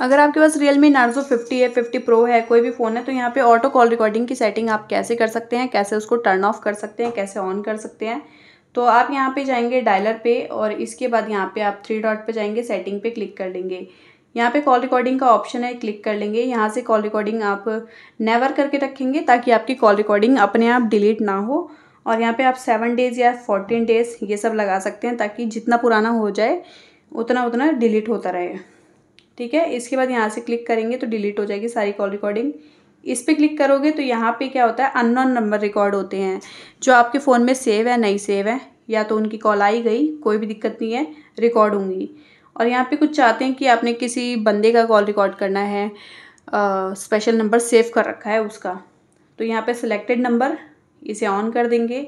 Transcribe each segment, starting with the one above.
अगर आपके पास रियल मी नार्जो फिफ्टी है फिफ्टी प्रो है कोई भी फ़ोन है तो यहाँ पे ऑटो कॉल रिकॉर्डिंग की सेटिंग आप कैसे कर सकते हैं कैसे उसको टर्न ऑफ कर सकते हैं कैसे ऑन कर सकते हैं तो आप यहाँ पे जाएंगे डायलर पे और इसके बाद यहाँ पे आप थ्री डॉट पे जाएंगे सेटिंग पे क्लिक कर लेंगे यहाँ पे कॉल रिकॉर्डिंग का ऑप्शन है क्लिक कर लेंगे यहाँ से कॉल रिकॉर्डिंग आप नेवर करके रखेंगे ताकि आपकी कॉल रिकॉर्डिंग अपने आप डिलीट ना हो और यहाँ पे आप सेवन डेज़ या फोर्टीन डेज़ ये सब लगा सकते हैं ताकि जितना पुराना हो जाए उतना उतना डिलीट होता रहे ठीक है इसके बाद यहाँ से क्लिक करेंगे तो डिलीट हो जाएगी सारी कॉल रिकॉर्डिंग इस पर क्लिक करोगे तो यहाँ पे क्या होता है अननोन नंबर रिकॉर्ड होते हैं जो आपके फ़ोन में सेव है नहीं सेव है या तो उनकी कॉल आई गई कोई भी दिक्कत नहीं है रिकॉर्ड होंगी और यहाँ पे कुछ चाहते हैं कि आपने किसी बंदे का कॉल रिकॉर्ड करना है आ, स्पेशल नंबर सेव कर रखा है उसका तो यहाँ पे सिलेक्टेड नंबर इसे ऑन कर देंगे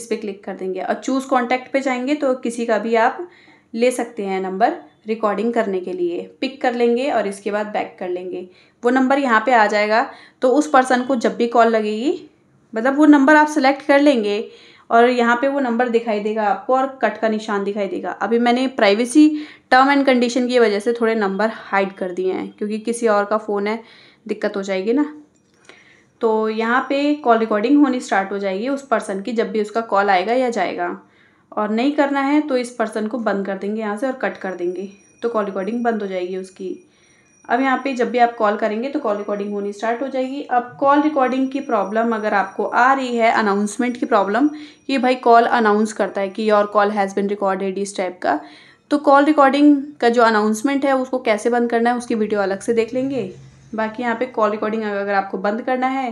इस पर क्लिक कर देंगे और चूज़ कॉन्टैक्ट पर जाएंगे तो किसी का भी आप ले सकते हैं नंबर रिकॉर्डिंग करने के लिए पिक कर लेंगे और इसके बाद बैक कर लेंगे वो नंबर यहाँ पे आ जाएगा तो उस पर्सन को जब भी कॉल लगेगी मतलब वो नंबर आप सेलेक्ट कर लेंगे और यहाँ पे वो नंबर दिखाई देगा आपको और कट का निशान दिखाई देगा अभी मैंने प्राइवेसी टर्म एंड कंडीशन की वजह से थोड़े नंबर हाइड कर दिए हैं क्योंकि किसी और का फ़ोन है दिक्कत हो जाएगी ना तो यहाँ पे कॉल रिकॉर्डिंग होनी स्टार्ट हो जाएगी उस पर्सन की जब भी उसका कॉल आएगा या जाएगा और नहीं करना है तो इस पर्सन को बंद कर देंगे यहाँ से और कट कर देंगे तो कॉल रिकॉर्डिंग बंद हो जाएगी उसकी अब यहाँ पे जब भी आप कॉल करेंगे तो कॉल रिकॉर्डिंग होनी स्टार्ट हो जाएगी अब कॉल रिकॉर्डिंग की प्रॉब्लम अगर आपको आ रही है अनाउंसमेंट की प्रॉब्लम कि भाई कॉल अनाउंस करता है कि your call has been recorded इस टाइप का तो कॉल रिकॉर्डिंग का जो अनाउंसमेंट है उसको कैसे बंद करना है उसकी वीडियो अलग से देख लेंगे बाकी यहाँ पे कॉल रिकॉर्डिंग अगर आपको बंद करना है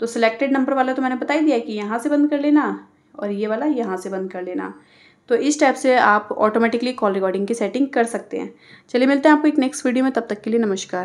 तो सिलेक्टेड नंबर वाला तो मैंने बता ही दिया कि यहाँ से बंद कर लेना और ये वाला यहाँ से बंद कर लेना तो इस टाइप से आप ऑटोमेटिकली कॉल रिकॉर्डिंग की सेटिंग कर सकते हैं चलिए मिलते हैं आपको एक नेक्स्ट वीडियो में तब तक के लिए नमस्कार